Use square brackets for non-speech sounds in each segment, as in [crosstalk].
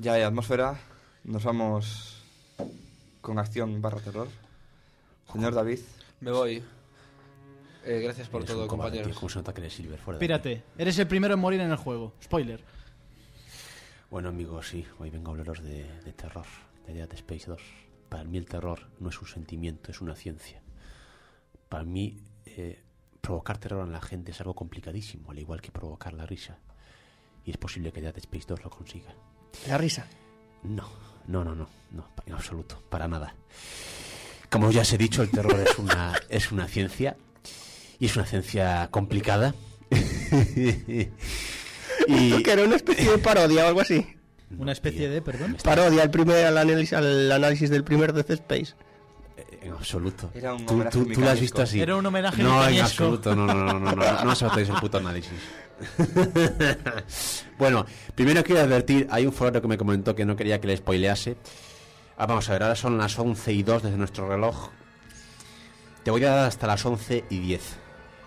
Ya hay atmósfera, nos vamos con acción barra terror. Señor David. Me voy. Eh, gracias por todo, compañeros. eres Espérate, eres el primero en morir en el juego. Spoiler. Bueno, amigos, sí, hoy vengo a hablaros de, terror, de Dead Space 2. Para mí el terror no es un sentimiento, es una ciencia. Para mí, eh, provocar terror en la gente es algo complicadísimo, al igual que provocar la risa. Y es posible que Dead Space 2 lo consiga. La risa. No, no, no, no, no, en absoluto, para nada. Como ya os he dicho, el terror es una, [laughs] es una ciencia y es una ciencia complicada. [laughs] y... que era una especie de parodia o algo así. ¿Una especie de, perdón? Parodia el primer al análisis, al análisis del primer Death Space. Eh, en absoluto. tú, tú, tú lo has visto así. Era un homenaje No, en absoluto. No, no, no, no, no, no, no hacéis el puto análisis. [laughs] bueno, primero quiero advertir, hay un foro que me comentó que no quería que le spoilease. Ah, vamos a ver, ahora son las 11 y 2 desde nuestro reloj. Te voy a dar hasta las 11 y 10.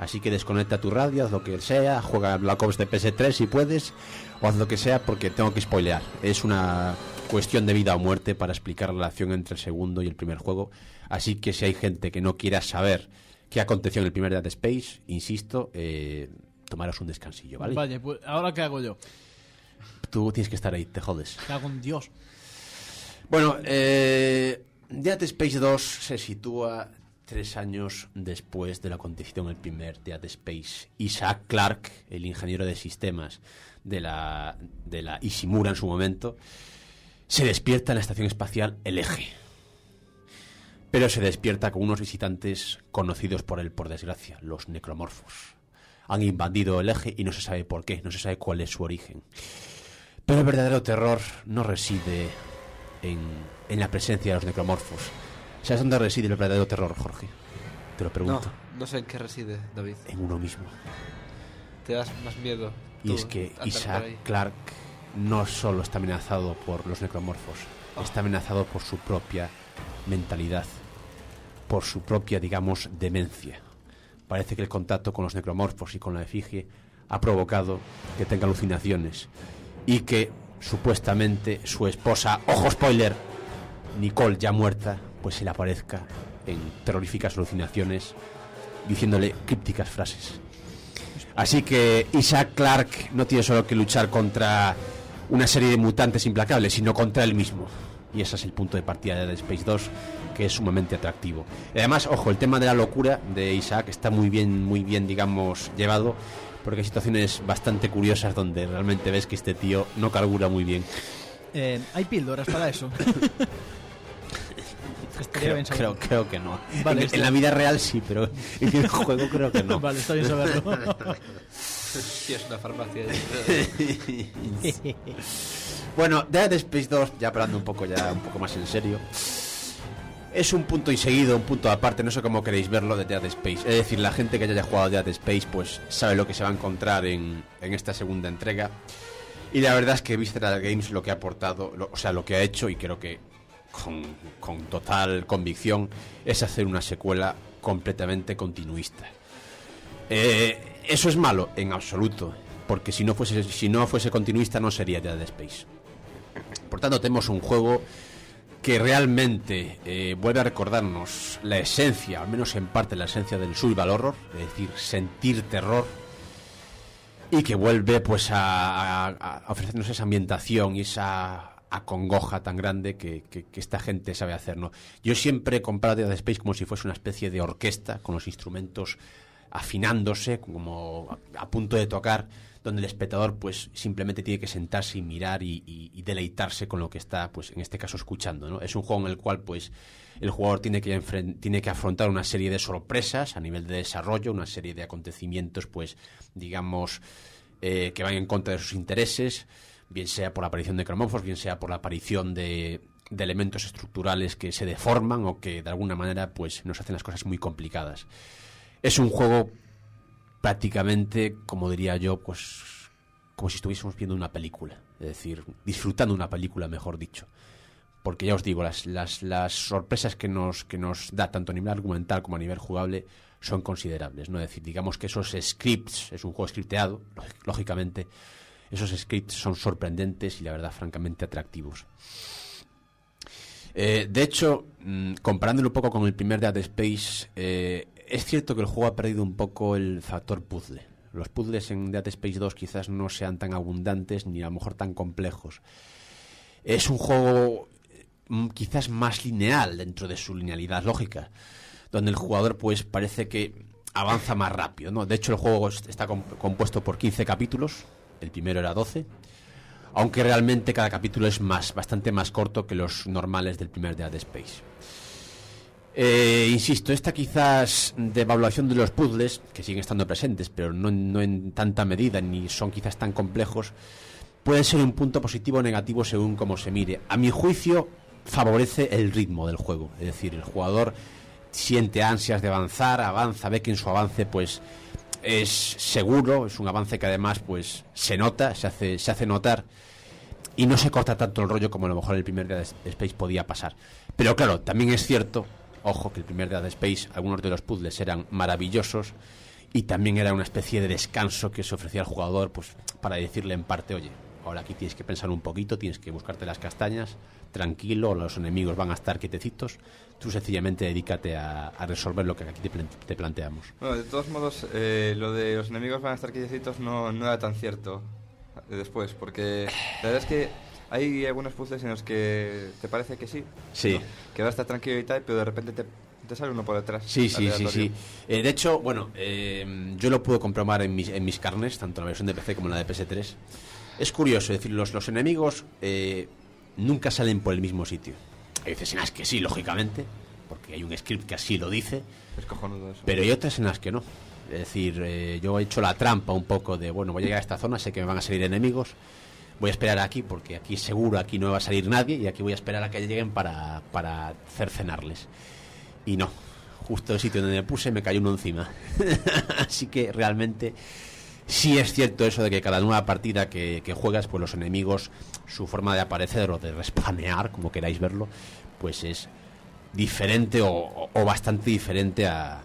Así que desconecta tu radio, haz lo que sea, juega Black Ops de PS3 si puedes, o haz lo que sea porque tengo que spoilear. Es una cuestión de vida o muerte para explicar la relación entre el segundo y el primer juego. Así que si hay gente que no quiera saber qué aconteció en el primer Dead Space, insisto, eh, tomaros un descansillo, ¿vale? Vale, pues ahora qué hago yo. Tú tienes que estar ahí, te jodes. hago un Dios. Bueno, eh, Dead Space 2 se sitúa tres años después de la ...en el primer día de Space. Isaac Clark, el ingeniero de sistemas de la, de la Ishimura en su momento, se despierta en la estación espacial El Eje. Pero se despierta con unos visitantes conocidos por él, por desgracia, los necromorfos. Han invadido el eje y no se sabe por qué, no se sabe cuál es su origen. Pero el verdadero terror no reside en, en la presencia de los necromorfos, ¿Sabes dónde reside el verdadero terror, Jorge? Te lo pregunto. No, sé en qué reside, David. En uno mismo. Te das más miedo. Y es que Isaac Clark no solo está amenazado por los necromorfos, ah. está amenazado por su propia mentalidad, por su propia, digamos, demencia. Parece que el contacto con los necromorfos y con la efigie ha provocado que tenga alucinaciones y que supuestamente su esposa, ojo spoiler, Nicole ya muerta, pues se le aparezca en terroríficas alucinaciones diciéndole crípticas frases. Así que Isaac Clark no tiene solo que luchar contra una serie de mutantes implacables, sino contra él mismo. Y ese es el punto de partida de Space 2, que es sumamente atractivo. además, ojo, el tema de la locura de Isaac está muy bien, muy bien, digamos, llevado, porque hay situaciones bastante curiosas donde realmente ves que este tío no cargura muy bien. Eh, hay píldoras para eso. [laughs] Creo, que no. en, la vida real sí, pero en el juego creo que no. Vale, está bien saberlo. [laughs] es una farmacia. De... [laughs] bueno, Dead Space 2, ya hablando un poco, ya un poco más en serio. Es un punto y seguido, un punto aparte, no sé cómo queréis verlo de Dead Space. Es decir, la gente que haya jugado Dead Space, pues sabe lo que se va a encontrar en, esta segunda entrega. Y la verdad es que Visceral Games lo que ha aportado, o sea, lo que ha hecho, y creo que con, total convicción es hacer una secuela completamente continuista. Eh, ¿Eso es malo? En absoluto, porque si no, fuese, si no fuese continuista no sería Dead Space. Por tanto, tenemos un juego que realmente eh, vuelve a recordarnos la esencia, al menos en parte la esencia del survival horror, es decir, sentir terror, y que vuelve pues a ofrecernos esa ambientación y esa congoja tan grande que, que, esta gente sabe hacer. Yo siempre he comprado Dead Space como si fuese una especie de orquesta con los instrumentos afinándose, como a, punto de tocar, donde el espectador pues simplemente tiene que sentarse y mirar y, deleitarse con lo que está, pues en este caso escuchando. ¿no? Es un juego en el cual pues el jugador tiene que, tiene que afrontar una serie de sorpresas a nivel de desarrollo, una serie de acontecimientos pues digamos eh, que van en contra de sus intereses bien sea por la aparición de cromófos, bien sea por la aparición de, elementos estructurales que se deforman o que de alguna manera pues nos hacen las cosas muy complicadas. Es un juego prácticamente, como diría yo, pues como si estuviésemos viendo una película, es decir, disfrutando una película, mejor dicho. Porque ya os digo, las, las, las sorpresas que nos, que nos da tanto a nivel argumental como a nivel jugable son considerables. ¿no? Es decir, digamos que esos scripts, es un juego scripteado, lógicamente, esos scripts son sorprendentes y la verdad francamente atractivos. Eh, de hecho, mm, comparándolo un poco con el primer Dead Space, eh, es cierto que el juego ha perdido un poco el factor puzzle. Los puzzles en Dead Space 2 quizás no sean tan abundantes ni a lo mejor tan complejos. Es un juego mm, quizás más lineal dentro de su linealidad lógica, donde el jugador pues parece que avanza más rápido, ¿no? De hecho el juego está compuesto por 15 capítulos, el primero era 12, aunque realmente cada capítulo es más, bastante más corto que los normales del primer Dead Space. Eh, insisto, esta quizás devaluación de los puzzles, que siguen estando presentes, pero no, no en tanta medida, ni son quizás tan complejos, puede ser un punto positivo o negativo según cómo se mire. A mi juicio, favorece el ritmo del juego, es decir, el jugador siente ansias de avanzar, avanza, ve que en su avance pues es seguro, es un avance que además pues se nota, se hace, se hace notar y no se corta tanto el rollo como a lo mejor el primer día de Space podía pasar. Pero claro, también es cierto, ojo, que el primer día de Space algunos de los puzzles eran maravillosos y también era una especie de descanso que se ofrecía al jugador pues para decirle en parte, oye, ahora aquí tienes que pensar un poquito, tienes que buscarte las castañas, tranquilo, los enemigos van a estar quietecitos, tú sencillamente dedícate a, resolver lo que aquí te, planteamos. Bueno, de todos modos, eh, lo de los enemigos van a estar quietecitos no, no era tan cierto eh, después, porque la verdad es que hay algunos puzzles en los que te parece que sí, sí. que va a estar tranquilo y tal, pero de repente te, sale uno por detrás. Sí, sí, sí, sí. Eh, de hecho, bueno, em, yo lo puedo comprobar en mis, carnes, tanto la versión de PC como la de PS3. Es curioso, es decir, los, enemigos nunca salen por el mismo sitio. Hay escenas que sí, lógicamente, porque hay un script que así lo dice. Pero hay otras en las que no. Es decir, eh, yo he hecho la trampa un poco de, bueno, voy a llegar a esta zona, sé que me van a salir enemigos, voy a esperar aquí porque aquí seguro aquí no va a salir nadie y aquí voy a esperar a que lleguen para, para cercenarles. Y no, justo el sitio donde me puse me cayó uno encima. [laughs] Así que realmente sí es cierto eso de que cada nueva partida que, juegas, pues los enemigos, su forma de aparecer o de respanear, como queráis verlo, pues es diferente o, bastante diferente a,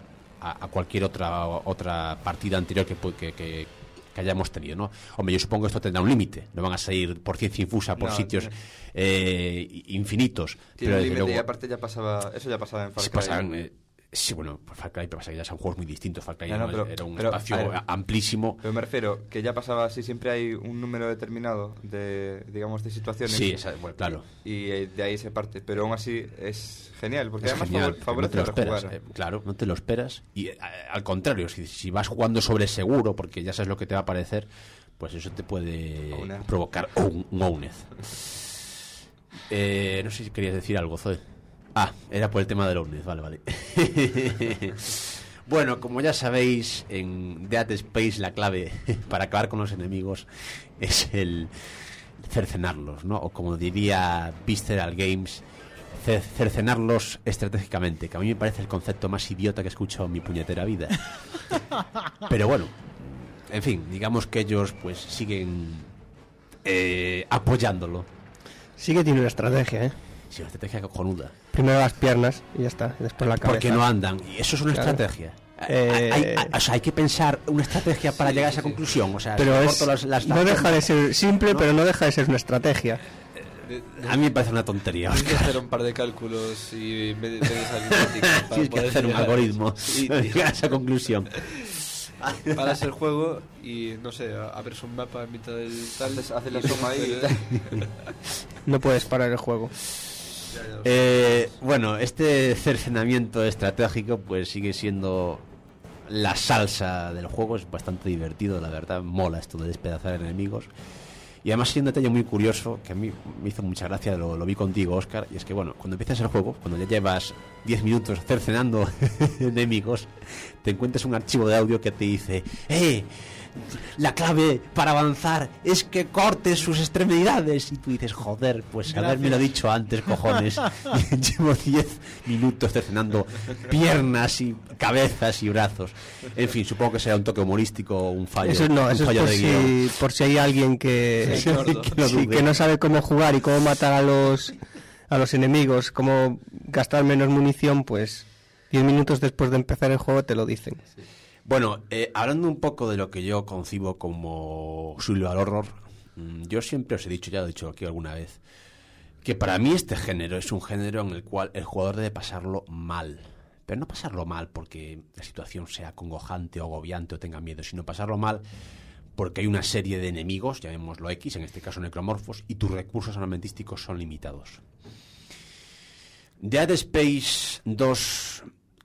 cualquier otra, otra partida anterior que, hayamos tenido, ¿no? Hombre, yo supongo que esto tendrá un límite, no van a salir por ciencia infusa, por sitios eh, infinitos. pero aparte ya pasaba, eso ya pasaba en eh, Sí, bueno, pues Far pero pasa que ya son juegos muy distintos. Far era un espacio amplísimo. Pero me refiero, que ya pasaba así, siempre hay un número determinado de, digamos, de situaciones. Sí, claro. Y, eh, de ahí se parte, pero aún así es genial, porque además eh, no te lo esperas, eh, claro, no te lo esperas. Y al contrario, si, vas jugando sobre seguro, porque ya sabes lo que te va a parecer, pues eso te puede provocar un, un no sé si querías decir algo, Zoe. Ah, era por el tema de ovnis, vale, vale. [laughs] bueno, como ya sabéis, en Dead Space la clave [laughs] para acabar con los enemigos es el cercenarlos, ¿no? O como diría Visceral Games, cercenarlos estratégicamente, que a mí me parece el concepto más idiota que he escuchado en mi puñetera vida. [laughs] Pero bueno, en fin, digamos que ellos pues siguen eh, apoyándolo. Sí que tiene una estrategia, ¿eh? Sí, una estrategia cojonuda primero las piernas y ya está, después la cabeza. Porque no andan, y eso es una estrategia. Eh, ah, ah, hay, ah, o sea, hay que pensar una estrategia para llegar a esa conclusión. O sea, pero las, no deja de ser simple, pero no deja de ser una estrategia. a mí me parece una tontería. Tienes que hacer un par de cálculos y [laughs] Tienes que hacer un algoritmo y, llegar a esa conclusión. [laughs] Paras el juego y no sé, abres un mapa en mitad del tal, haces la suma ahí. No puedes parar el juego. Eh, bueno, este cercenamiento estratégico pues sigue siendo la salsa del juego, es bastante divertido, la verdad, mola esto de despedazar enemigos. Y además hay un detalle muy curioso que a mí me hizo mucha gracia, lo, vi contigo, Oscar, y es que, bueno, cuando empiezas el juego, cuando ya llevas 10 minutos cercenando [laughs] enemigos, te encuentras un archivo de audio que te dice, ¡eh! La clave para avanzar es que cortes sus extremidades. Y tú dices, joder, pues haberme lo dicho antes, cojones. [laughs] Llevo 10 minutos decenando piernas y cabezas y brazos. En fin, supongo que sea un toque humorístico, o un fallo. Eso no, es por, de si, por, si, hay alguien que, [laughs] que, no sabe cómo jugar y cómo matar a los a los enemigos, cómo gastar menos munición, pues 10 minutos después de empezar el juego te lo dicen. Bueno, eh, hablando un poco de lo que yo concibo como survival horror, mm, yo siempre os he dicho, ya lo he dicho aquí alguna vez, que para mí este género es un género en el cual el jugador debe pasarlo mal. Pero no pasarlo mal porque la situación sea congojante o agobiante o tenga miedo, sino pasarlo mal porque hay una serie de enemigos, llamémoslo X, en este caso necromorfos, y tus recursos armamentísticos son limitados. Dead Space 2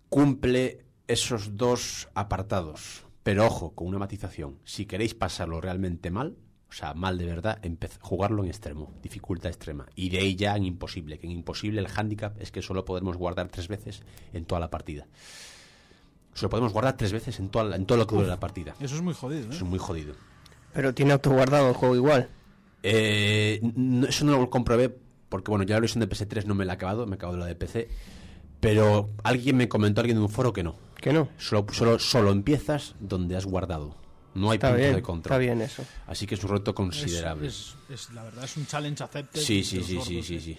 cumple esos dos apartados. Pero ojo, con una matización. Si queréis pasarlo realmente mal, o sea, mal de verdad, jugarlo en extremo, dificultad extrema. Y de ahí ya en imposible, que en imposible el handicap es que solo podemos guardar tres veces en toda la partida. Solo podemos guardar tres veces en, toda en todo lo que dura la partida. Eso es muy jodido. Eso ¿eh? es muy jodido. Pero tiene guardado el juego igual. Eh, eso no lo comprobé porque, bueno, ya la versión de PS3 no me la he acabado, me he acabado la de PC. Pero alguien me comentó, alguien de un foro que no. Que no. Solo, solo, solo empiezas donde has guardado. No hay punto de control. Está bien eso. Así que es un reto considerable. la verdad, es un challenge aceptable Sí, sí, sí, sí, ¿eh? sí,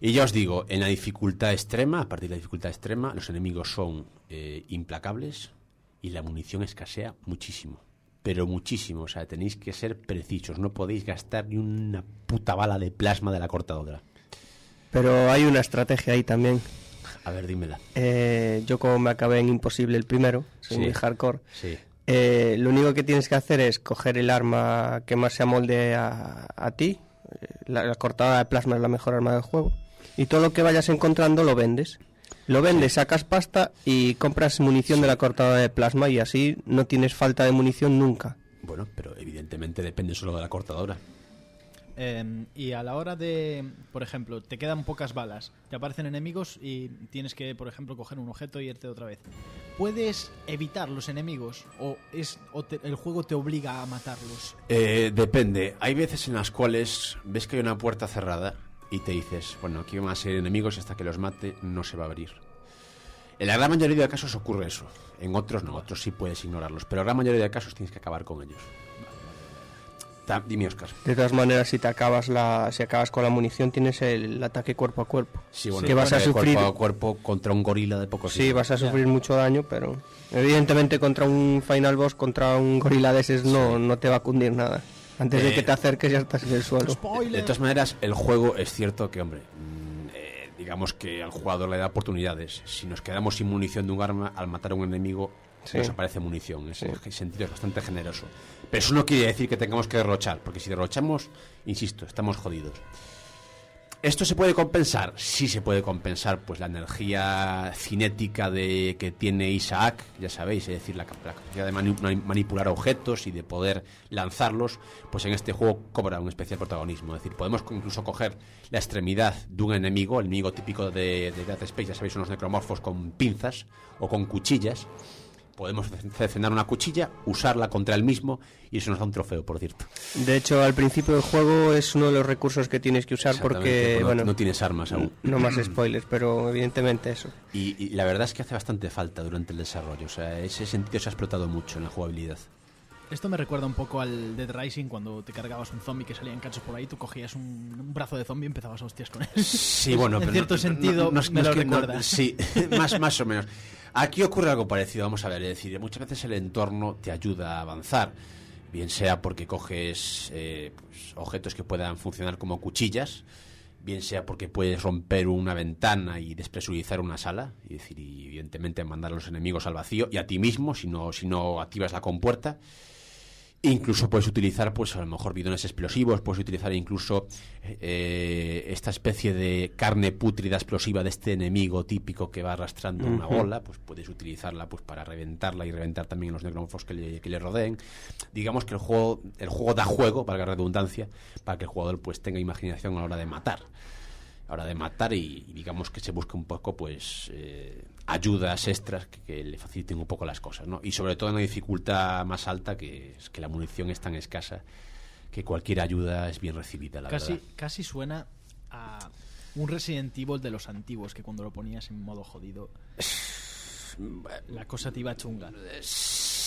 Y ya os digo, en la dificultad extrema, a partir de la dificultad extrema, los enemigos son eh, implacables y la munición escasea muchísimo. Pero muchísimo, o sea, tenéis que ser precisos, no podéis gastar ni una puta bala de plasma de la cortadora. Pero hay una estrategia ahí también. A ver, dímela. Eh, yo como me acabé en Imposible el primero, soy muy hardcore. Sí. Eh, lo único que tienes que hacer es coger el arma que más se amolde a, ti. Eh, la, cortada de plasma es la mejor arma del juego. Y todo lo que vayas encontrando lo vendes. Lo vendes, sacas pasta y compras munición de la cortada de plasma y así no tienes falta de munición nunca. Bueno, pero evidentemente depende solo de la cortadora. Em, y a la hora de, por ejemplo, te quedan pocas balas, te aparecen enemigos y tienes que, por ejemplo, coger un objeto y e irte otra vez. ¿Puedes evitar los enemigos o, es, el juego te obliga a matarlos? Eh, depende. Hay veces en las cuales ves que hay una puerta cerrada y te dices, bueno, aquí van a ser enemigos y hasta que los mate no se va a abrir. En la gran mayoría de casos ocurre eso. En otros no, otros sí puedes ignorarlos. Pero en la gran mayoría de casos tienes que acabar con ellos. De todas maneras, si te acabas la, si acabas con la munición, tienes el ataque cuerpo a cuerpo. Sí, que vas a sufrir cuerpo contra un gorila de pocos. Sí, vas a sufrir mucho daño, pero evidentemente contra un final boss, contra un gorila de ese no, no te va a cundir nada. Antes de eh, que te acerques ya estás en el suelo. De todas maneras, el juego es cierto que, hombre, mm, eh, digamos que al jugador le da oportunidades. Si nos quedamos sin munición de un arma al matar a un enemigo, nos aparece munición. Ese sentido es bastante generoso. Pero eso no quiere decir que tengamos que derrochar, porque si derrochamos, insisto, estamos jodidos. ¿Esto se puede compensar? Sí se puede compensar, pues la energía cinética de, que tiene Isaac, ya sabéis, es decir, la, capacidad de manipular objetos y de poder lanzarlos, pues en este juego cobra un especial protagonismo. Es decir, podemos incluso coger la extremidad de un enemigo, el enemigo típico de, de Death Space, ya sabéis, son los necromorfos con pinzas o con cuchillas, podemos defender una cuchilla, usarla contra el mismo y eso nos da un trofeo, por cierto. De hecho, al principio del juego es uno de los recursos que tienes que usar porque pues no, bueno, no tienes armas aún. [clears throat] No más spoilers, pero evidentemente eso. Y, la verdad es que hace bastante falta durante el desarrollo, o sea, ese sentido se ha explotado mucho en la jugabilidad. Esto me recuerda un poco al Dead Rising cuando te cargabas un zombie que salía en cachos por ahí, tú cogías un, brazo de zombie y empezabas a hostias con él. Sí, bueno, en cierto sentido me lo recuerda. sí, [laughs] más, más o menos. Aquí ocurre algo parecido, vamos a ver, es decir, muchas veces el entorno te ayuda a avanzar, bien sea porque coges eh, pues, objetos que puedan funcionar como cuchillas, bien sea porque puedes romper una ventana y despresurizar una sala, y decir, y evidentemente mandar a los enemigos al vacío y a ti mismo si no, si no activas la compuerta. Incluso puedes utilizar, pues a lo mejor bidones explosivos, puedes utilizar incluso eh, esta especie de carne pútrida explosiva de este enemigo típico que va arrastrando una bola, pues puedes utilizarla pues para reventarla y reventar también los necromorfos que le, rodeen. Digamos que el juego, el juego da juego, valga la redundancia, para que el jugador pues tenga imaginación a la hora de matar. A la hora de matar y, digamos que se busque un poco pues... Eh, ayudas extras que, le faciliten un poco las cosas, ¿no? Y sobre todo en la dificultad más alta, que es que la munición es tan escasa que cualquier ayuda es bien recibida, la casi, Casi suena a un Resident Evil de los antiguos, que cuando lo ponías en modo jodido, la cosa te iba a chunga.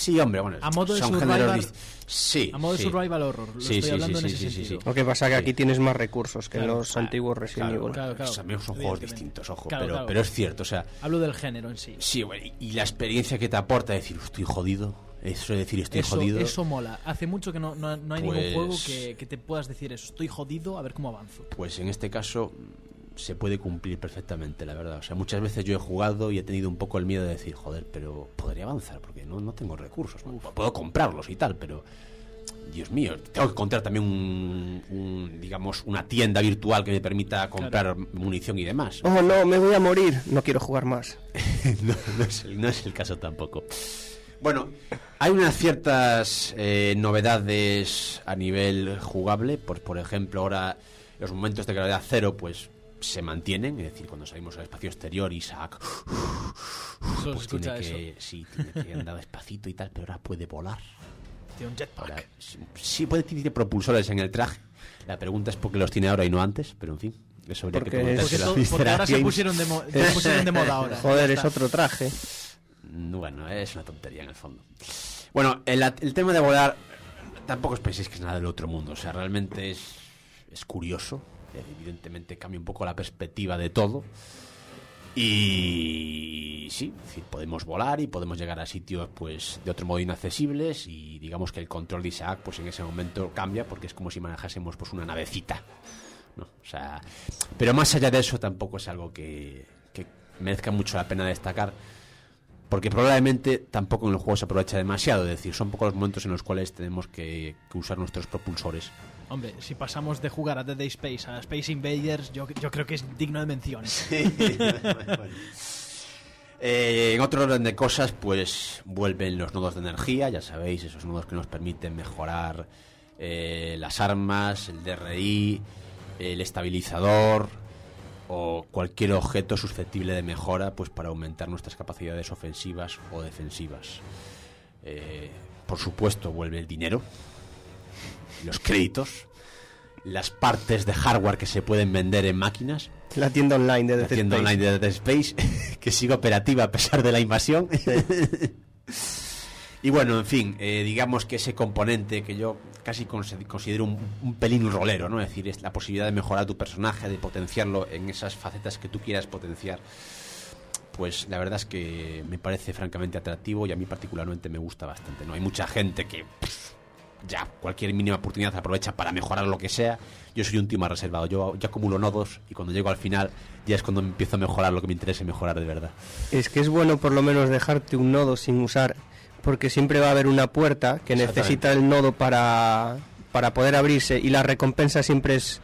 Sí, hombre, bueno. A modo de survival, sí, a modo de survival horror. Lo estoy hablando en ese sentido. Lo que pasa es que aquí tienes más recursos que en los antiguos Resident Evil. Claro, claro, son juegos distintos, ojo, pero, es cierto. O sea, Hablo del género en sí. Sí, bueno, y la experiencia que te aporta decir, estoy jodido. Eso de decir estoy jodido. Eso mola. Hace mucho que no, hay ningún pues juego que, que, te puedas decir eso. Estoy jodido, a ver cómo avanzo. Pues en este caso, se puede cumplir perfectamente, la verdad. O sea, muchas veces yo he jugado y he tenido un poco el miedo de decir, joder, pero podría avanzar porque no, tengo recursos. ¿no? Puedo comprarlos y tal, pero... Dios mío, tengo que encontrar también un, digamos, una tienda virtual que me permita comprar munición y demás. Oh, no, me voy a morir, no quiero jugar más. [laughs] no, es el, caso tampoco. Bueno, hay unas ciertas eh, novedades a nivel jugable, pues por ejemplo ahora los momentos de gravedad cero, pues se mantienen, es decir, cuando salimos al espacio exterior, Isaac pues tiene que, Sí, andar despacito y tal, pero ahora puede volar. Tiene un jetpack. sí, puede tener propulsores en el traje. La pregunta es por qué los tiene ahora y no antes, pero en fin. Eso habría que porque, ahora se pusieron de, moda ahora. [laughs] Joder, es otro traje. Bueno, es una tontería en el fondo. Bueno, el, tema de volar tampoco os penséis que es nada del otro mundo. O sea, realmente es, es curioso eh, evidentemente cambia un poco la perspectiva de todo. Y sí, podemos volar y podemos llegar a sitios pues de otro modo inaccesibles y digamos que el control de Isaac pues en ese momento cambia porque es como si manejásemos pues una navecita. ¿no? O sea, pero más allá de eso tampoco es algo que, que merezca mucho la pena destacar porque probablemente tampoco en el juego se aprovecha demasiado, es decir, son pocos los momentos en los cuales tenemos que, usar nuestros propulsores. Hombre, si pasamos de jugar a Dead Day Space a Space Invaders, yo, creo que es digno de mención. [laughs] [laughs] Eh, en otro orden de cosas, pues vuelven los nodos de energía, ya sabéis, esos nodos que nos permiten mejorar eh, las armas, el DRI, el estabilizador, o cualquier objeto susceptible de mejora pues para aumentar nuestras capacidades ofensivas o defensivas. Eh, por supuesto, vuelve el dinero, los créditos, las partes de hardware que se pueden vender en máquinas. La tienda online de Dead, la tienda Space. Online de Space, [laughs] que sigue operativa a pesar de la invasión. Sí. [laughs] Y bueno, en fin, eh, digamos que ese componente que yo casi considero un, un, pelín rolero, ¿no? Es decir, es la posibilidad de mejorar tu personaje, de potenciarlo en esas facetas que tú quieras potenciar. Pues la verdad es que me parece francamente atractivo y a mí particularmente me gusta bastante, ¿no? Hay mucha gente que ya cualquier mínima oportunidad aprovecha para mejorar lo que sea. Yo soy un tío más reservado, yo, acumulo nodos y cuando llego al final ya es cuando empiezo a mejorar lo que me interesa mejorar de verdad. Es que es bueno por lo menos dejarte un nodo sin usar porque siempre va a haber una puerta que necesita el nodo para, para poder abrirse y la recompensa siempre es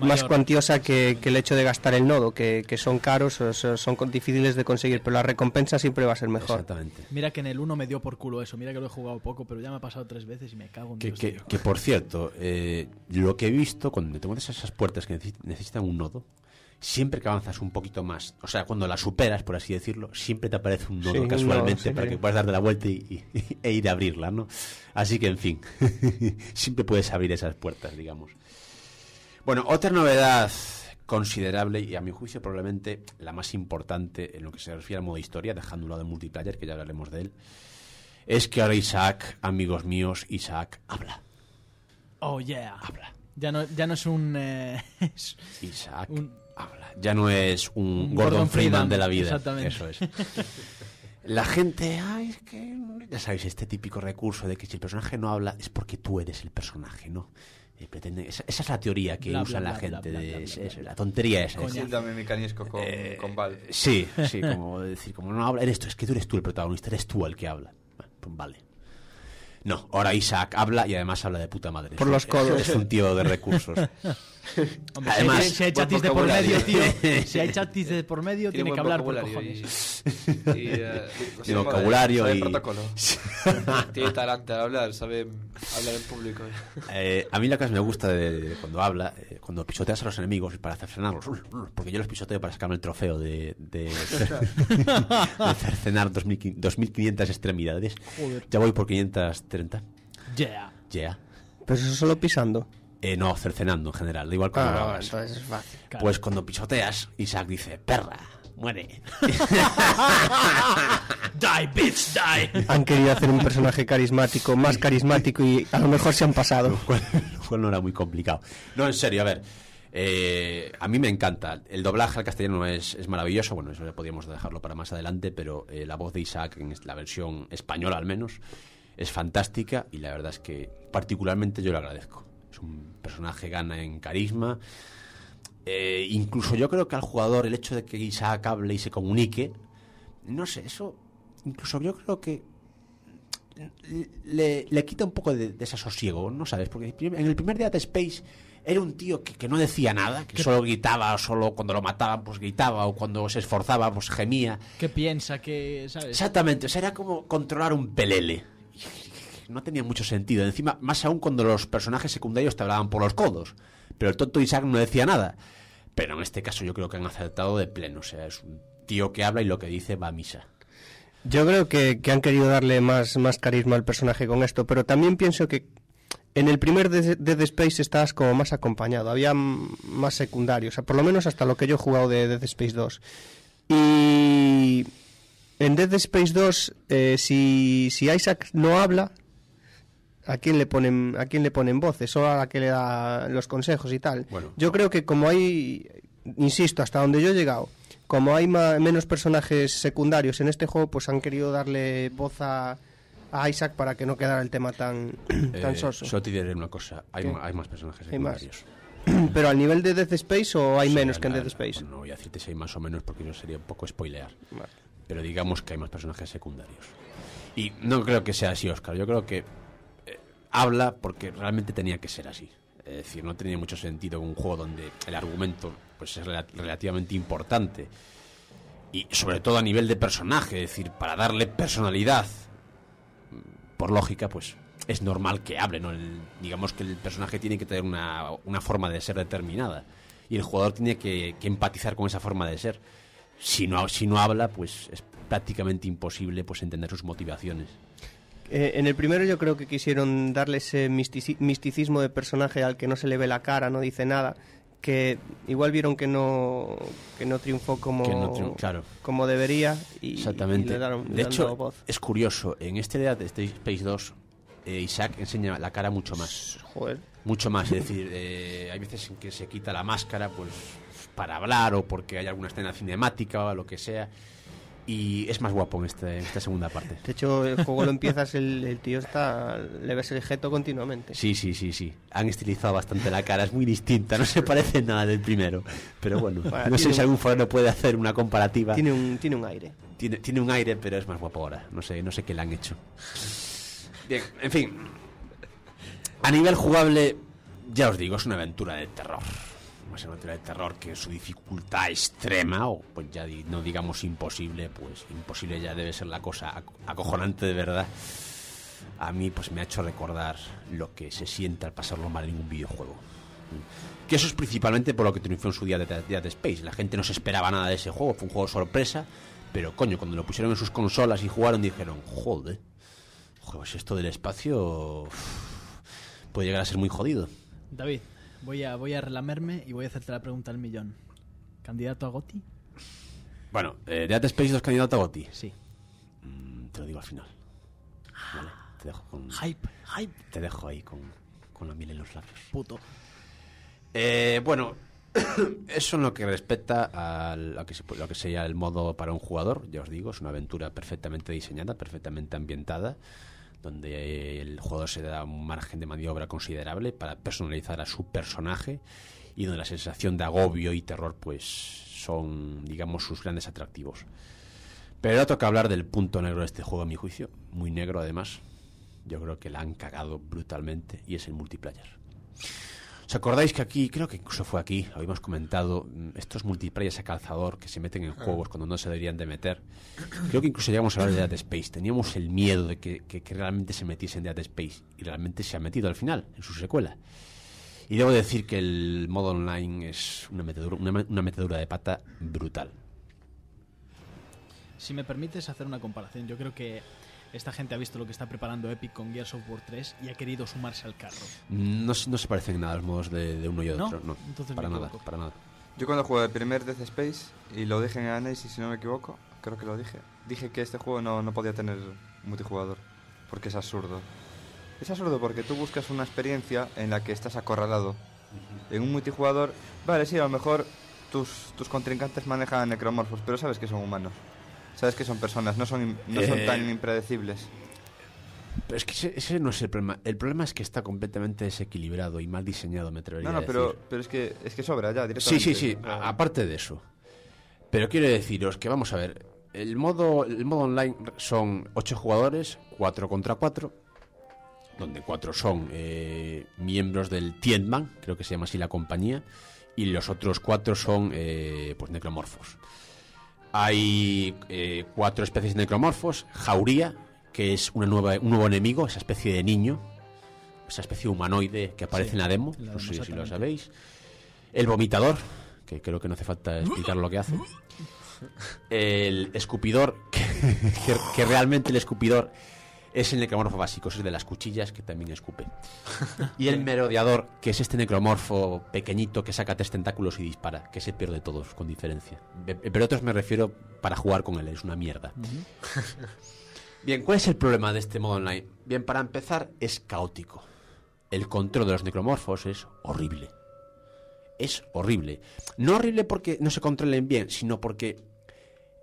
más cuantiosa que, el hecho de gastar el nodo, que, son caros, o son difíciles de conseguir, pero la recompensa siempre va a ser mejor. Exactamente. Mira que en el 1 me dio por culo eso, mira que lo he jugado poco, pero ya me ha pasado tres veces y me cago en que, Dios, que, por cierto, eh, lo que he visto, cuando tengo esas puertas que necesitan un nodo, siempre que avanzas un poquito más, o sea, cuando la superas, por así decirlo, siempre te aparece un nodo casualmente para que puedas darte la vuelta y, [laughs] e ir a abrirla, ¿no? Así que, en fin, [laughs] siempre puedes abrir esas puertas, digamos. Bueno, otra novedad considerable y a mi juicio probablemente la más importante en lo que se refiere al modo historia, dejando un lado el multiplayer, que ya hablaremos de él, es que ahora Isaac, amigos míos, Isaac habla. Oh, yeah. Habla. Ya no, ya no es un... Eh, [laughs] Isaac. Un habla. Ya no es un, Gordon, Freeman, de la vida. Exactamente. Eso es. La gente, ay, es que ya sabéis, este típico recurso de que si el personaje no habla es porque tú eres el personaje, ¿no? Eh, esa, es la teoría que usa la gente, la tontería esa. Eh, sí, sí, como decir, como no habla, eres tú, es que tú eres tú el protagonista, eres tú el que habla. Pues vale. No, ahora Isaac habla y además habla de puta madre. Por los codos. Es un tío de recursos. [laughs] Además, si, hay, chatis de por medio, [laughs] Si hay chatis de por medio, tiene, que hablar por [laughs] eh, Y, vocabulario y. protocolo. [laughs] tiene talante al hablar, sabe hablar en público. Eh, a mí la que me gusta de, cuando habla, eh, cuando pisoteas a los enemigos para hacer cercenarlos, porque yo los pisoteo para sacarme el trofeo de, de, de cercenar 2.500 extremidades. Ya voy por 530. Yeah. Yeah. Pero eso solo pisando. Eh, no, cercenando en general, da igual ah, Pues cuando pisoteas, Isaac dice, perra, muere. [laughs] die, bitch, die. Han querido hacer un personaje carismático, más carismático y a lo mejor se han pasado. Lo cual, no era muy complicado. No, en serio, a ver. Eh, a mí me encanta. El doblaje al castellano es, maravilloso. Bueno, eso ya podríamos dejarlo para más adelante, pero eh, la voz de Isaac, en la versión española al menos, es fantástica y la verdad es que particularmente yo le agradezco. Es un personaje gana en carisma. Eh, incluso yo creo que al jugador el hecho de que Isaac hable y se comunique, no sé, eso incluso yo creo que le, quita un poco de, desasosiego, ¿no sabes? Porque en el primer día de Space era un tío que, no decía nada, que solo gritaba, solo cuando lo mataban pues gritaba, o cuando se esforzaba pues gemía. ¿Qué piensa? que sabes? Exactamente, o sea, era como controlar un pelele no tenía mucho sentido. Encima, más aún cuando los personajes secundarios te hablaban por los codos. Pero el tonto Isaac no decía nada. Pero en este caso yo creo que han aceptado de pleno. O sea, es un tío que habla y lo que dice va a misa. Yo creo que, han querido darle más, más carisma al personaje con esto, pero también pienso que en el primer Dead Space estabas como más acompañado, había más secundarios, o sea, por lo menos hasta lo que yo he jugado de Dead Space 2. Y en Dead Space 2, eh, si, si Isaac no habla, a quién le ponen a quién le ponen voces o a la que le da los consejos y tal. Yo creo que como hay, insisto, hasta donde yo he llegado, como hay menos personajes secundarios en este juego, pues han querido darle voz a, Isaac para que no quedara el tema tan, eh, tan soso. Solo te diré una cosa, hay, más personajes secundarios. [clears throat] ¿Pero al nivel de Death Space o hay menos que en Death Space? No voy a decirte si hay más o menos porque no sería un poco spoilear. Pero digamos que hay más personajes secundarios. Y no creo que sea así, Oscar. Yo creo que habla porque realmente tenía que ser así. Es decir, no tenía mucho sentido un juego donde el argumento pues, es relativamente importante. Y sobre todo a nivel de personaje, es decir, para darle personalidad, por lógica, pues es normal que hable, ¿no? digamos que el personaje tiene que tener una, forma de ser determinada. Y el jugador tiene que, empatizar con esa forma de ser. Si no, si no habla, pues es prácticamente imposible pues entender sus motivaciones. Eh, en el primero yo creo que quisieron darle ese misticismo de personaje al que no se le ve la cara, no dice nada, que igual vieron que no que no triunfó como como debería y, Exactamente. de hecho es curioso en este de Space 2 eh, Isaac enseña la cara mucho más Joder. mucho más es decir eh, hay veces en que se quita la máscara pues para hablar o porque hay alguna escena cinemática o lo que sea y es más guapo este, en, esta segunda parte. De hecho, el juego lo empiezas, el, tío está, le ves el jeto continuamente. Sí, sí, sí, sí. Han estilizado bastante la cara, es muy distinta, no se parece nada del primero. Pero bueno, no sé si algún no puede hacer una comparativa. Tiene un, tiene un aire. Tiene, tiene un aire, pero es más guapo ahora. No sé, no sé qué le han hecho. Bien, en fin. A nivel jugable, ya os digo, es una aventura de terror en pues, materia de terror que su dificultad extrema, o pues ya no digamos imposible, pues imposible ya debe ser la cosa acojonante de verdad, a mí pues me ha hecho recordar lo que se siente al pasarlo mal en un videojuego. Que eso es principalmente por lo que triunfó en su día de de Space. La gente no se esperaba nada de ese juego, fue un juego sorpresa, pero coño, cuando lo pusieron en sus consolas y jugaron dijeron, joder, joder pues esto del espacio puede llegar a ser muy jodido. David, Voy a, voy a relamerme y voy a hacerte la pregunta al millón. ¿Candidato a Goti? Bueno, eh, Dead Space candidato a Goti. Sí. Mm, te lo digo al final. te dejo con. Hype, hype. Te dejo ahí con, la miel en los labios. Puto. Eh, bueno, [coughs] eso en lo que respecta a lo que, lo que sería el modo para un jugador, ya os digo, es una aventura perfectamente diseñada, perfectamente ambientada donde el jugador se da un margen de maniobra considerable para personalizar a su personaje y donde la sensación de agobio y terror pues son digamos sus grandes atractivos. Pero ahora toca hablar del punto negro de este juego a mi juicio, muy negro además. Yo creo que la han cagado brutalmente y es el multiplayer. ¿Os acordáis que aquí, creo que incluso fue aquí, habíamos comentado mm, estos multiplayers a calzador que se meten en juegos cuando no se deberían de meter? Creo que incluso llegamos a hablar de Dead Space. Teníamos el miedo de que, realmente se metiesen Dead Space y realmente se ha metido al final, en su secuela. Y debo decir que el modo online es una metedura, una metedura de pata brutal. Si me permites hacer una comparación, yo creo que esta gente ha visto lo que está preparando Epic con Gears of War 3 y ha querido sumarse al carro. No, se parecen nada los modos de, uno y otro, no, para nada, para nada. Yo cuando jugué el primer Death Space, y lo dije en el análisis si no me equivoco, creo que lo dije, dije que este juego no, podía tener multijugador, porque es absurdo. Es absurdo porque tú buscas una experiencia en la que estás acorralado. En un multijugador, vale, sí, a lo mejor tus, tus contrincantes manejan necromorfos, pero sabes que son humanos. Sabes que son personas, no son, eh, tan impredecibles. Pero es que ese, no es el problema. El problema es que está completamente desequilibrado y mal diseñado, me no, no, pero, pero es, que, es que sobra ya directamente. Sí, sí, sí. Ah. aparte de eso. Pero quiero deciros que, vamos a ver, el modo, el modo online son ocho jugadores, cuatro contra cuatro, donde cuatro son eh, miembros del Tiendman, creo que se llama así la compañía, y los otros cuatro son eh, pues necromorfos. Hay eh, cuatro especies de necromorfos. Jauría, que es una nueva, un nuevo enemigo, esa especie de niño, esa especie humanoide que aparece en la demo, no sé si lo sabéis. El vomitador, que creo que no hace falta explicar lo que hace. [laughs] El escupidor, [laughs] que realmente el escupidor es el necromorfo básico, es el de las cuchillas que también escupe. [laughs] y el merodeador, que es este necromorfo pequeñito que saca tres tentáculos y dispara, que se pierde todos con diferencia. Pero otros me refiero para jugar con él, es una mierda. Bien, ¿cuál es el problema de este modo online? Bien, para empezar, es caótico. El control de los necromorfos es horrible. Es horrible. No horrible porque no se controlen bien, sino porque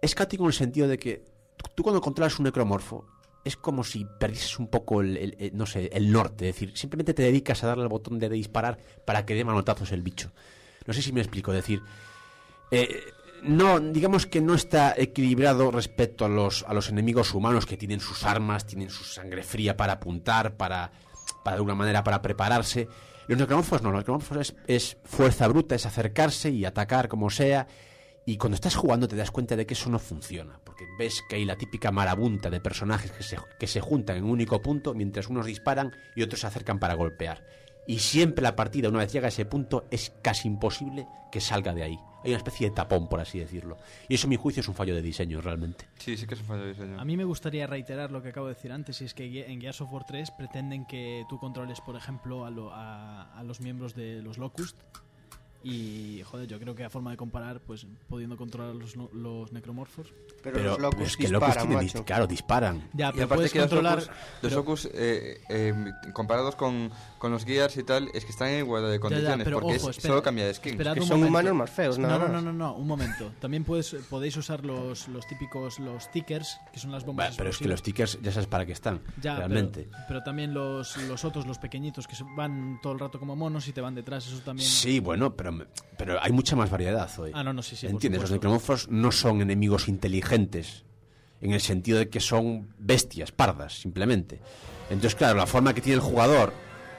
es caótico en el sentido de que tú cuando controlas un necromorfo es como si perdieses un poco el, no sé, el norte. decir, simplemente te dedicas a darle al botón de, disparar para que dé manotazos el bicho. No sé si me explico. decir, eh, no, digamos que no está equilibrado respecto a los, a los enemigos humanos que tienen sus armas, tienen su sangre fría para apuntar, para, para de alguna manera para prepararse. Los necromorfos no, los necromorfos es fuerza bruta, es acercarse y atacar como sea y cuando estás jugando te das cuenta de que eso no funciona, porque ves que hay la típica marabunta de personajes que se, juntan en un único punto mientras unos disparan y otros se acercan para golpear. Y siempre la partida, una vez llega a ese punto, es casi imposible que salga de ahí. Hay una especie de tapón, por así decirlo. Y eso, a mi juicio, es un fallo de diseño, realmente. Sí, sí que es un fallo de diseño. A mí me gustaría reiterar lo que acabo de decir antes, y es que en Gears of War 3 pretenden que tú controles, por ejemplo, a, a los miembros de los Locust y, joder, yo creo que a forma de comparar, pues pudiendo controlar los, los necromorfos. Pero, los es disparan, Claro, disparan. y aparte que Los locus, eh, eh, comparados con, con, los guías y tal, es que están en igualdad de condiciones. porque solo cambia de skin. Que son humanos más feos, no, no, no, no, no, un momento. También puedes, podéis usar los, los típicos, los stickers que son las bombas. pero es que los stickers ya sabes para qué están, realmente. Pero, pero, también los, los otros, los pequeñitos, que van todo el rato como monos y te van detrás, eso también. Sí, bueno, pero pero hay mucha más variedad hoy. Ah, no, no, sí, ¿Entiendes? Los necromorfos no son enemigos inteligentes, en el sentido de que son bestias, pardas, simplemente. Entonces, claro, la forma que tiene el jugador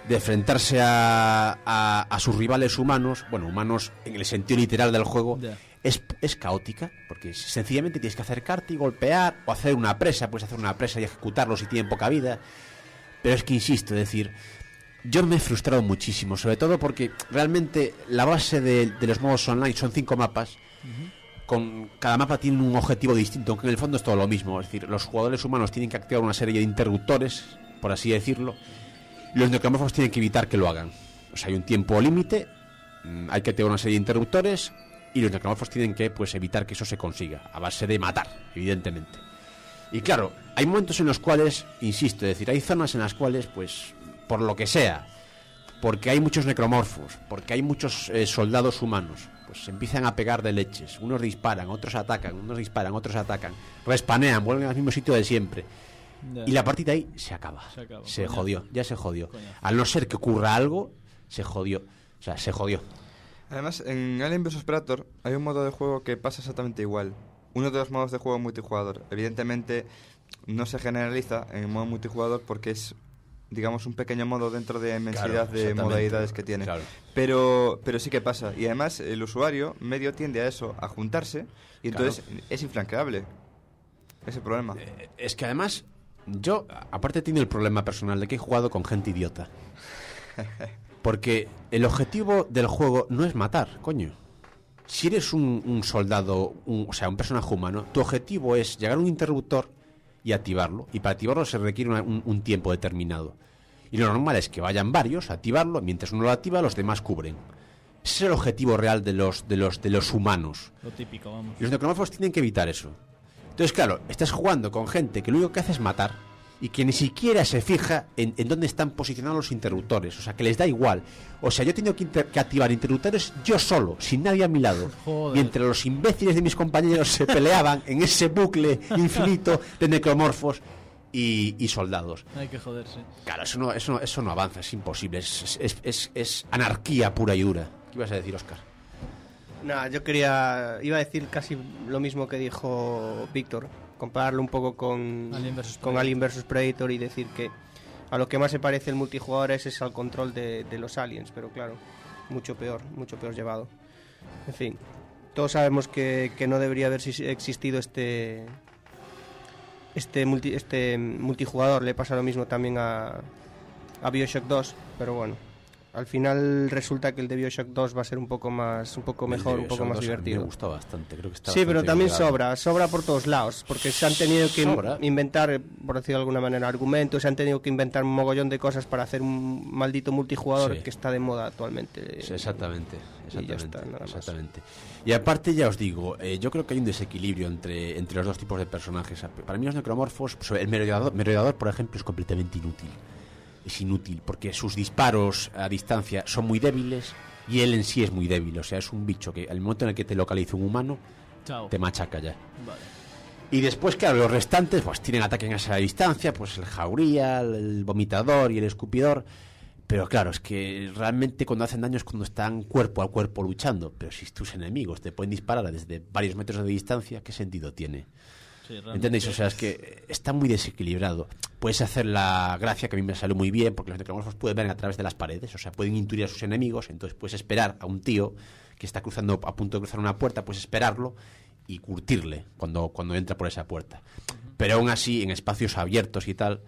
de enfrentarse a, sus rivales humanos, bueno, humanos en el sentido literal del juego, es, es caótica, porque sencillamente tienes que acercarte y golpear, o hacer una presa, puedes hacer una presa y ejecutarlo si tienen poca vida. Pero es que insisto, es decir, yo me he frustrado muchísimo, sobre todo porque realmente la base de, los modos online son cinco mapas. Con, cada mapa tiene un objetivo distinto, aunque en el fondo es todo lo mismo. Es decir, los jugadores humanos tienen que activar una serie de interruptores, por así decirlo. Y los necromorfos tienen que evitar que lo hagan. O sea, hay un tiempo límite, mm, hay que activar una serie de interruptores y los necromorfos tienen que pues, evitar que eso se consiga, a base de matar, evidentemente. Y claro, hay momentos en los cuales, insisto, es decir, hay zonas en las cuales pues por lo que sea, porque hay muchos necromorfos, porque hay muchos eh, soldados humanos, pues se empiezan a pegar de leches. Unos disparan, otros atacan, unos disparan, otros atacan, respanean, vuelven al mismo sitio de siempre. Y la partida ahí se acaba. Se, jodió, ya se jodió. Al no ser que ocurra algo, se jodió. O sea, se jodió. Además, en Alien vs Predator hay un modo de juego que pasa exactamente igual. Uno de los modos de juego multijugador. Evidentemente, no se generaliza en el modo multijugador porque es digamos, un pequeño modo dentro de la inmensidad de modalidades que tiene. Pero, pero sí que pasa. Y además el usuario medio tiende a eso, a juntarse, y entonces es infranqueable Ese problema. Eh, es que además, yo, aparte tiene el problema personal de que he jugado con gente idiota. [laughs] Porque el objetivo del juego no es matar, coño. Si eres un, soldado, o sea, un personaje humano, tu objetivo es llegar a un interruptor y activarlo. Y para activarlo se requiere un, tiempo determinado. Y lo normal es que vayan varios a activarlo, mientras uno lo activa, los demás cubren. Ese es el objetivo real de los, de los, de los humanos. Lo típico, vamos. Y los necromófobos tienen que evitar eso. Entonces, claro, estás jugando con gente que lo único que hace es matar y que ni siquiera se fija en, en, dónde están posicionados los interruptores. O sea, que les da igual. O sea, yo he tenido que, activar interruptores yo solo, sin nadie a mi lado. Mientras [laughs] los imbéciles de mis compañeros se peleaban en ese bucle [laughs] infinito de necromorfos. Y, soldados. Hay que joderse. Claro, eso no, eso avanza, es imposible. Es, es, es, anarquía pura y dura. ¿Qué ibas a decir, Oscar? Nada, yo quería. Iba a decir casi lo mismo que dijo Víctor compararlo un poco con Alien, vs Predator y decir que a lo que más se parece el multijugador es, es al control de, los aliens, pero claro, mucho peor, mucho peor llevado. En fin, todos sabemos que, no debería haber existido este este este multijugador le pasa lo mismo también a Bioshock 2 pero bueno al final resulta que el de Bioshock 2 va a ser un poco más, un poco mejor, un poco más divertido. Me gusta bastante, creo que está. Sí, pero también sobra, sobra por todos lados, porque se han tenido que inventar, por decirlo de alguna manera, argumentos, se han tenido que inventar un mogollón de cosas para hacer un maldito multijugador que está de moda actualmente. exactamente, exactamente. Y aparte ya os digo, eh, yo creo que hay un desequilibrio entre, entre los dos tipos de personajes. Para mí los necromorfos, pues, el merodeador, merodeador por ejemplo, es completamente inútil es inútil porque sus disparos a distancia son muy débiles y él en sí es muy débil. O sea, es un bicho que al momento en el que te localiza un humano, te machaca ya. Y después, claro, los restantes pues tienen ataques a esa distancia, pues el jauría, el vomitador y el escupidor. Pero claro, es que realmente cuando hacen daño es cuando están cuerpo a cuerpo luchando. Pero si tus enemigos te pueden disparar desde varios metros de distancia, ¿qué sentido tiene? ¿Entendéis? O sea, es que está muy desequilibrado. Puedes hacer la gracia que a mí me salió muy bien, porque los necromorfos pueden ver a través de las paredes, o sea, pueden intuir a sus enemigos, entonces puedes esperar a un tío que está cruzando, a punto de cruzar una puerta, puedes esperarlo y curtirle cuando, cuando entra por esa puerta. Pero aún así, en espacios abiertos y tal,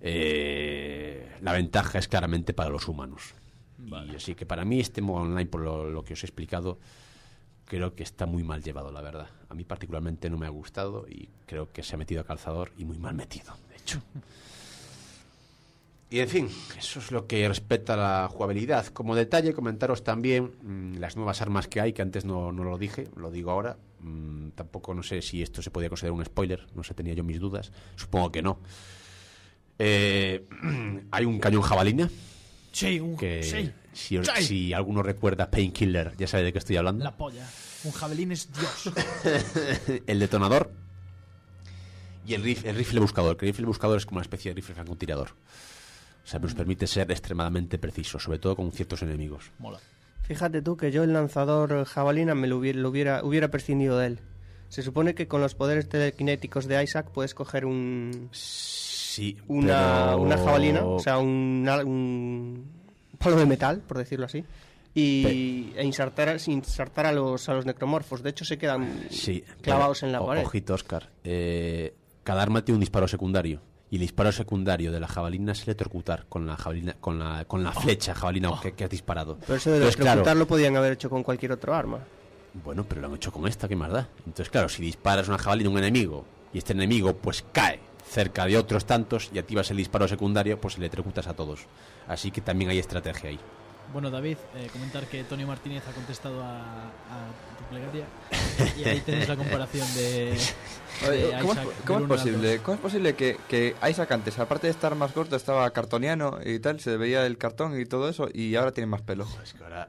eh, la ventaja es claramente para los humanos. Y así que para mí este modo online, por lo que os he explicado, creo que está muy mal llevado, la verdad. A mí particularmente no me ha gustado y creo que se ha metido a calzador y muy mal metido, de hecho. Y en fin, eso es lo que respecta a la jugabilidad. Como detalle, comentaros también mm, las nuevas armas que hay, que antes no, lo dije, lo digo ahora. Mm, tampoco no sé si esto se podía considerar un spoiler, no sé, tenía yo mis dudas. Supongo que no. Eh, [clears throat] hay un cañón jabalina. Sí, un, uh, que Si, si alguno recuerda Painkiller, ya sabe de qué estoy hablando. La polla. Un jabalín es Dios. [laughs] el detonador. Y el, el rifle buscador. Que el rifle buscador es como una especie de rifle francotirador. O sea, nos permite ser extremadamente precisos, sobre todo con ciertos enemigos. Mola. Fíjate tú que yo el lanzador jabalina me lo hubiera, prescindido de él. Se supone que con los poderes telequinéticos de Isaac puedes coger un. Sí. Una, jabalina, o sea, un, un palo de metal, por decirlo así y e insertar, a, los, a los necromorfos. De hecho, se quedan clavados en la pared. Ojito, Oscar. Eh, cada arma tiene un disparo secundario. Y el disparo secundario de la jabalina es electrocutar con la con la, con oh. la flecha jabalina oh. que, has disparado. Pero eso de lo podían haber hecho con cualquier otro arma. Bueno, pero lo han hecho con esta, ¿qué más da? Entonces, claro, si disparas una jabalina a un enemigo y este enemigo pues cae cerca de otros tantos y activas el disparo secundario, pues electrocutas a todos. Así que también hay estrategia ahí. Bueno, David, eh, comentar que Tony Martínez ha contestado a, tu plegaria y ahí tenés la comparación de, [laughs] ¿Cómo, es, posible, es posible que, que, Isaac antes, aparte de estar más corto, estaba cartoniano y tal, se veía el cartón y todo eso, y ahora tiene más pelo?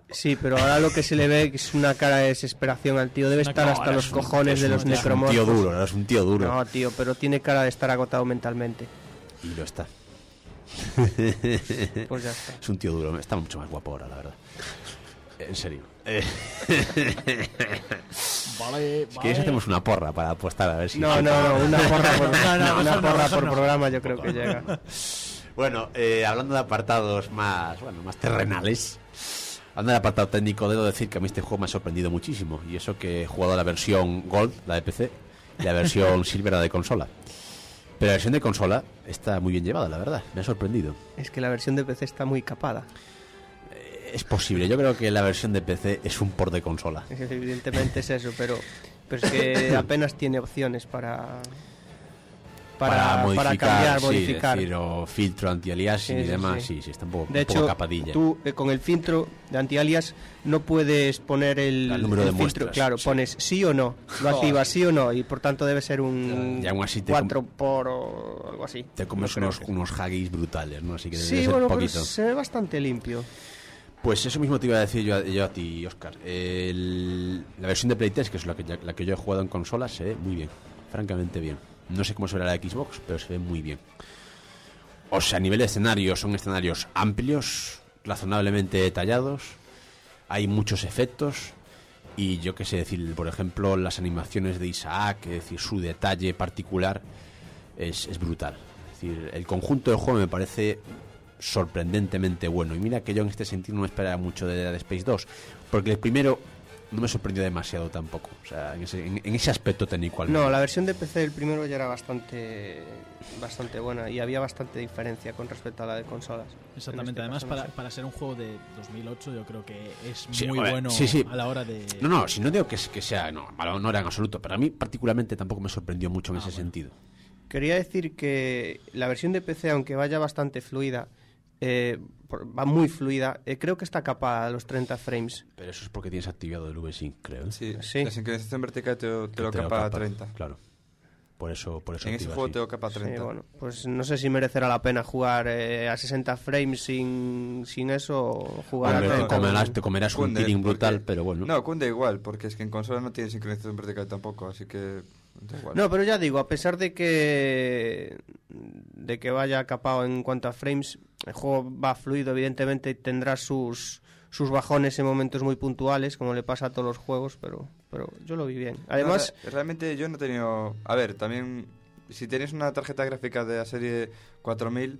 Sí, pero ahora lo que se le ve es una cara de desesperación al tío. Debe estar hasta los cojones de los necromorfos. Es un tío duro, es un tío duro. No, tío, pero tiene cara de estar agotado mentalmente. Y lo está. [laughs] Pues es un tío duro, está mucho más guapo ahora, la verdad. En serio. Eh. [laughs] vale, que una porra para apostar a ver si... No, no, no, una porra por, [laughs] programa yo creo que llega. Bueno, eh, hablando de apartados más, bueno, más terrenales, hablando del apartado técnico, debo decir que a mí este juego me ha sorprendido muchísimo. Y eso que he jugado la versión Gold, la de PC, y la versión Silver, la de consola. Pero la versión de consola está muy bien llevada, la verdad. Me ha sorprendido. Es que la versión de PC está muy capada. Eh, es posible, yo creo que la versión de PC es un port de consola. Evidentemente es eso, pero, pero es que [laughs] apenas tiene opciones para para, cambiar, sí, modificar. Decir, filtro anti-aliasing y demás, sí. sí, está un poco, de hecho, capadilla. Tú con el filtro de anti-alias no puedes poner el, número de filtro, claro, pones sí o no, lo activas sí o no, y por tanto debe ser un 4 por algo así. Te comes unos, haggis brutales, ¿no? Así que debe sí, ser bueno, poquito. se ve bastante limpio. Pues eso mismo te iba a decir yo a, ti, Oscar. la versión de Playtest, que es la que, la que yo he jugado en consolas, se ve muy bien, francamente bien. No sé cómo será la Xbox, pero se ve muy bien. O sea, a nivel de escenario, son escenarios amplios, razonablemente detallados, hay muchos efectos. Y yo qué sé decir, por ejemplo, las animaciones de Isaac, es decir, su detalle particular es, brutal. Es decir, el conjunto del juego me parece sorprendentemente bueno. Y mira que yo en este sentido no esperaba mucho de Dead Space 2, porque el primero no me sorprendió demasiado tampoco. O sea, en ese, aspecto técnico. Al no, la versión de PC del primero ya era bastante, bastante buena y había bastante diferencia con respecto a la de consolas. Exactamente, este además para, ser un juego de 2008 yo creo que es muy bueno a la hora de... No, no, si no digo que, que sea, no, no era en absoluto, pero a mí particularmente tampoco me sorprendió mucho en ah, ese sentido. Quería decir que la versión de PC, aunque vaya bastante fluida, eh, va muy fluida. Eh, creo que está capa a los 30 frames. Pero eso es porque tienes activado el VSync, creo. ¿eh? Sí, sí. la sincronización vertical te, lo capa, a 30. Claro. Por eso, por eso en ese juego te tengo capa 30. Sí, bueno, pues no sé si merecerá la pena jugar eh, a 60 frames sin, sin eso o jugar a 30. Te comerás, te comerás un tiring brutal, pero bueno. No, cunde igual, porque es que en consola no tiene sincronización vertical tampoco, así que no, pero ya digo, a pesar de que de que vaya capado en cuanto a frames, el juego va fluido, evidentemente tendrá sus sus bajones en momentos muy puntuales, como le pasa a todos los juegos, pero pero yo lo vi bien. Además, realmente yo no he tenido, a ver, también si tienes una tarjeta gráfica de la serie 4000,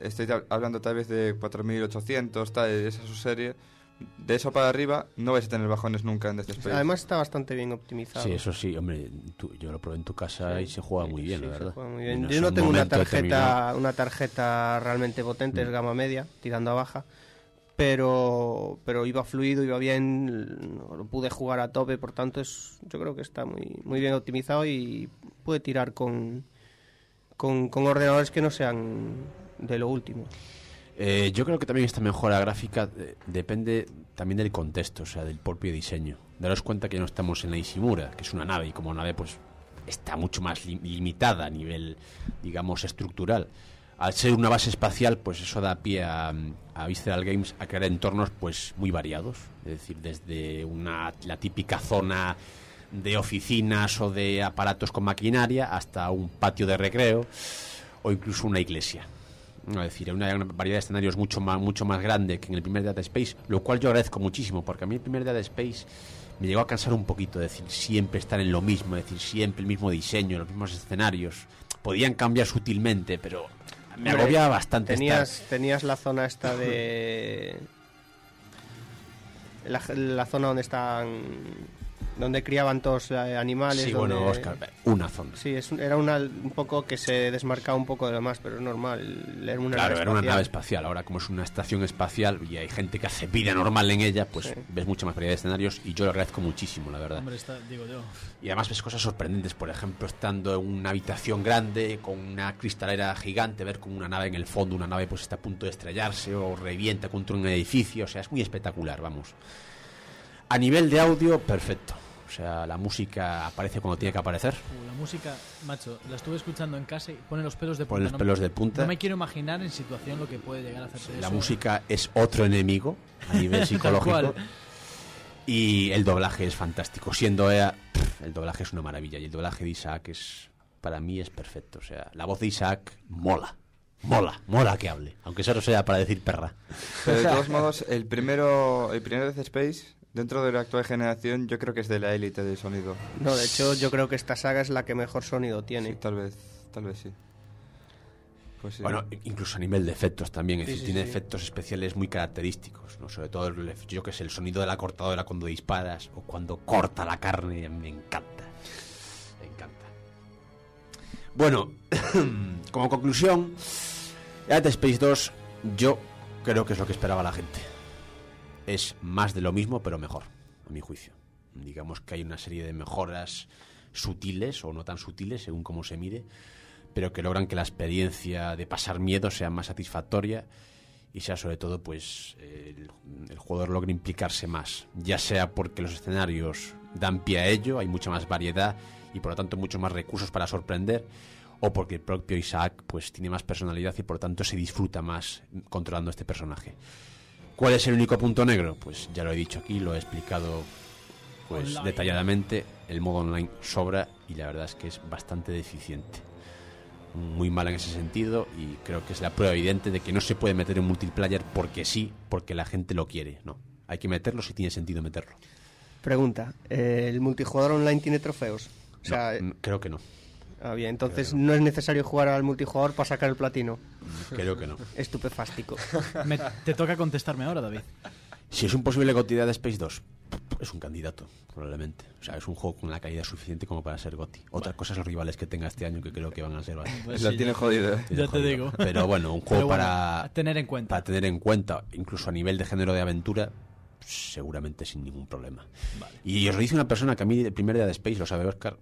estoy hablando tal vez de 4800, tal, de esa su serie de eso para arriba no vais a tener bajones nunca en este Además está bastante bien optimizado. Sí, eso sí, hombre, yo lo probé en tu casa y se juega muy bien, yo no tengo una tarjeta una tarjeta realmente potente, es mm. gama media, tirando a baja, pero pero iba fluido, iba bien, lo pude jugar a tope, por tanto es yo creo que está muy muy bien optimizado y puede tirar con, con ordenadores que no sean de lo último. Eh, yo creo que también esta mejora gráfica eh, depende también del contexto, o sea, del propio diseño. Daros cuenta que no estamos en la Isimura que es una nave, y como nave, pues está mucho más limitada a nivel, digamos, estructural. Al ser una base espacial, pues eso da pie a, a Visceral Games a crear entornos pues muy variados. Es decir, desde una, la típica zona de oficinas o de aparatos con maquinaria hasta un patio de recreo o incluso una iglesia es decir, hay una, variedad de escenarios mucho más, mucho más grande que en el primer Data Space, lo cual yo agradezco muchísimo, porque a mí el primer Data Space me llegó a cansar un poquito, decir, siempre estar en lo mismo, decir, siempre el mismo diseño, los mismos escenarios. Podían cambiar sutilmente, pero me agobiaba bastante. Tenías, tenías la zona esta de... [laughs] La, la zona donde están donde criaban todos los eh, animales. bueno, una zona. Sí, era un poco que se desmarcaba un poco de lo más, pero es normal. Era una claro, nave era una nave espacial. Ahora, como es una estación espacial y hay gente que hace vida normal en ella, pues ves mucha más variedad de escenarios y yo lo agradezco muchísimo, la verdad. Y además ves cosas sorprendentes, por ejemplo, estando en una habitación grande con una cristalera gigante, ver como una nave en el fondo, una nave pues está a punto de estrellarse o revienta contra un edificio. O sea, es muy espectacular, vamos. A nivel de audio, perfecto. O sea, la música aparece cuando tiene que aparecer. Uh, la música, macho, la estuve escuchando en casa y pone los pelos de punta. Pone los pelos de punta. No me quiero imaginar en situación lo que puede llegar a hacerse. La música es otro enemigo a nivel [laughs] psicológico. y el doblaje es fantástico. Siendo ella, el doblaje es una maravilla. Y el doblaje de Isaac es, para mí, es perfecto. O sea, la voz de Isaac mola. Mola, mola que hable, aunque solo sea para decir perra. Pero de [laughs] todos modos, el primero, el primero Death Space Dentro de la actual generación, yo creo que es de la élite del sonido. No, de hecho, yo creo que esta saga es la que mejor sonido tiene. Sí, tal vez, tal vez sí. Pues bueno, incluso a nivel de efectos también, es tiene efectos especiales muy característicos, ¿no? Sobre todo, yo que sé, el sonido de la cortadora cuando disparas o cuando corta la carne, me encanta. Me encanta. Bueno, [coughs] como conclusión, Dead Space 2, yo creo que es lo que esperaba la gente es más de lo mismo, pero mejor, a mi juicio. Digamos que hay una serie de mejoras sutiles o no tan sutiles, según cómo se mire, pero que logran que la experiencia de pasar miedo sea más satisfactoria y sea sobre todo pues el, jugador logre implicarse más, ya sea porque los escenarios dan pie a ello, hay mucha más variedad y por lo tanto muchos más recursos para sorprender, o porque el propio Isaac pues tiene más personalidad y por lo tanto se disfruta más controlando este personaje. ¿Cuál es el único punto negro? Pues ya lo he dicho aquí, lo he explicado pues detalladamente. El modo online sobra y la verdad es que es bastante deficiente. Muy mal en ese sentido y creo que es la prueba evidente de que no se puede meter en multiplayer porque sí, porque la gente lo quiere. No, hay que meterlo si tiene sentido meterlo. Pregunta, ¿el multijugador online tiene trofeos? creo que no entonces no es necesario jugar al multijugador para sacar el platino. Creo que no. Estupefástico. [laughs] te toca contestarme ahora, David. Si es un posible goti de Space 2, es un candidato, probablemente. O sea, es un juego con la calidad suficiente como para ser GOTI. Otras cosas, los rivales que tenga este año, que creo que van a ser pues Lo tiene jodido. Ya eh. te digo. Pero bueno, un [laughs] juego para... tener en cuenta. Para tener en cuenta, incluso a nivel de género de aventura, seguramente sin ningún problema. Y os lo dice una persona que a mí el primer día de Space, lo sabe Oscar,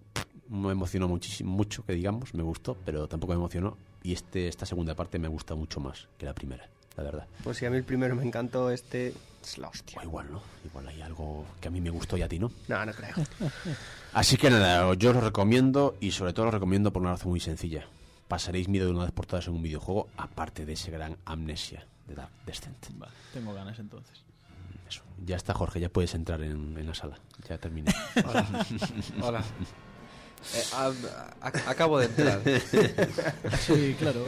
me emocionó muchísimo, mucho, que digamos, me gustó, pero tampoco me emocionó. Y este, esta segunda parte me gusta mucho más que la primera, la verdad. Pues si a mí el primero me encantó, este es la hostia. igual, ¿no? Igual hay algo que a mí me gustó y a ti, ¿no? No, no creo. [laughs] Así que nada, yo lo recomiendo y sobre todo lo recomiendo por una razón muy sencilla. Pasaréis miedo de una vez por todas en un videojuego, aparte de ese gran amnesia de Dark Descent. Vale, tengo ganas entonces. Eso. Ya está, Jorge, ya puedes entrar en, la sala. Ya terminé. [laughs] Hola. [laughs] Eh, ah, ah, acabo de entrar. [laughs] sí, claro.